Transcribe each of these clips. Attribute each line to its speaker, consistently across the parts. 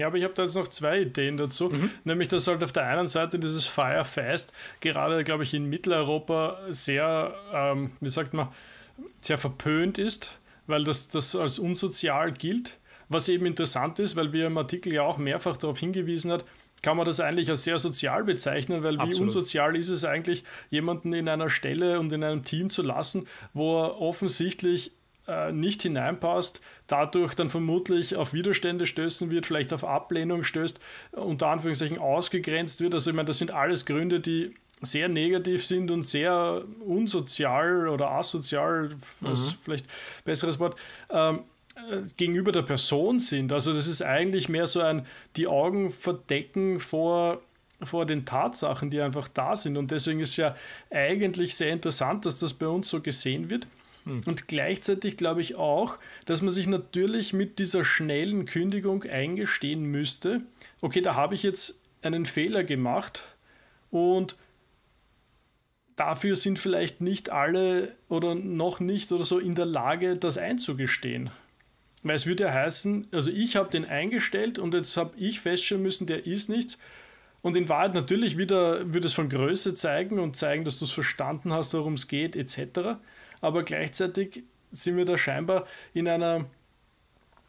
Speaker 1: Ja, aber ich habe da jetzt noch zwei Ideen dazu. Mhm. Nämlich, dass halt auf der einen Seite dieses Firefest gerade, glaube ich, in Mitteleuropa sehr, ähm, wie sagt man, sehr verpönt ist, weil das, das als unsozial gilt. Was eben interessant ist, weil wir im Artikel ja auch mehrfach darauf hingewiesen hat, kann man das eigentlich als sehr sozial bezeichnen, weil wie unsozial ist es eigentlich, jemanden in einer Stelle und in einem Team zu lassen, wo er offensichtlich äh, nicht hineinpasst, dadurch dann vermutlich auf Widerstände stößen wird, vielleicht auf Ablehnung stößt, unter Anführungszeichen ausgegrenzt wird. Also ich meine, das sind alles Gründe, die sehr negativ sind und sehr unsozial oder asozial, was mhm. vielleicht besseres Wort, ähm, äh, gegenüber der Person sind. Also das ist eigentlich mehr so ein, die Augen verdecken vor, vor den Tatsachen, die einfach da sind. Und deswegen ist ja eigentlich sehr interessant, dass das bei uns so gesehen wird. Hm. Und gleichzeitig glaube ich auch, dass man sich natürlich mit dieser schnellen Kündigung eingestehen müsste, okay, da habe ich jetzt einen Fehler gemacht und dafür sind vielleicht nicht alle oder noch nicht oder so in der Lage, das einzugestehen. Weil es würde ja heißen, also ich habe den eingestellt und jetzt habe ich feststellen müssen, der ist nichts. Und in Wahrheit natürlich wieder würde es von Größe zeigen und zeigen, dass du es verstanden hast, worum es geht, etc aber gleichzeitig sind wir da scheinbar in einer,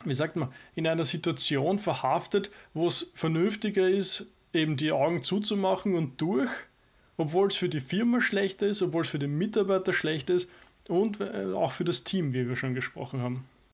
Speaker 1: wie sagt man, in einer Situation verhaftet, wo es vernünftiger ist, eben die Augen zuzumachen und durch, obwohl es für die Firma schlecht ist, obwohl es für den Mitarbeiter schlecht ist und äh, auch für das Team, wie wir schon gesprochen haben.